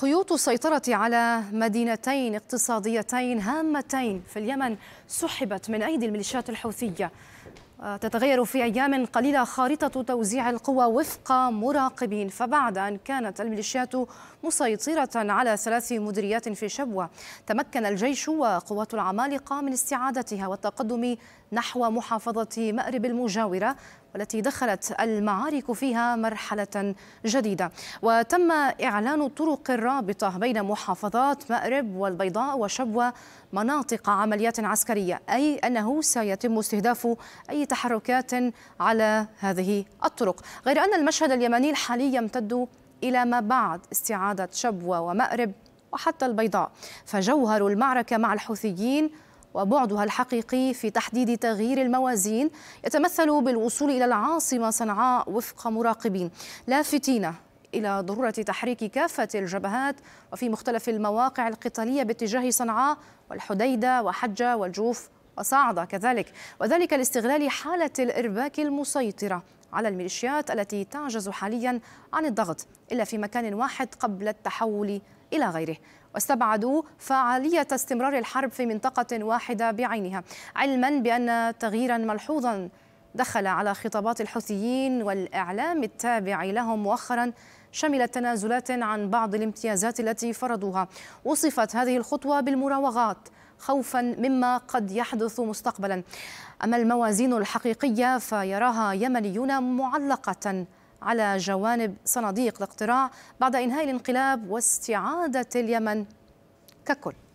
خيوط السيطرة على مدينتين اقتصاديتين هامتين في اليمن سحبت من أيدي الميليشيات الحوثية آه، تتغير في أيام قليلة خارطة توزيع القوى وفق مراقبين فبعد أن كانت الميليشيات مسيطرة على ثلاث مديريات في شبوة تمكن الجيش وقوات العمالقة من استعادتها والتقدم نحو محافظة مأرب المجاورة والتي دخلت المعارك فيها مرحلة جديدة وتم إعلان الطرق الرابطة بين محافظات مأرب والبيضاء وشبوة مناطق عمليات عسكرية أي أنه سيتم استهداف أي تحركات على هذه الطرق غير أن المشهد اليمني الحالي يمتد إلى ما بعد استعادة شبوة ومأرب وحتى البيضاء فجوهر المعركة مع الحوثيين وبعدها الحقيقي في تحديد تغيير الموازين يتمثل بالوصول إلى العاصمة صنعاء وفق مراقبين لافتين إلى ضرورة تحريك كافة الجبهات وفي مختلف المواقع القتالية باتجاه صنعاء والحديدة وحجة والجوف وصعد كذلك وذلك لاستغلال حالة الإرباك المسيطرة على الميليشيات التي تعجز حاليا عن الضغط إلا في مكان واحد قبل التحول إلى غيره واستبعدوا فعالية استمرار الحرب في منطقة واحدة بعينها علما بأن تغييرا ملحوظا دخل على خطابات الحوثيين والإعلام التابع لهم مؤخرا شملت تنازلات عن بعض الامتيازات التي فرضوها وصفت هذه الخطوة بالمراوغات خوفا مما قد يحدث مستقبلا أما الموازين الحقيقية فيراها يمنيون معلقة على جوانب صناديق الاقتراع بعد إنهاء الانقلاب واستعادة اليمن ككل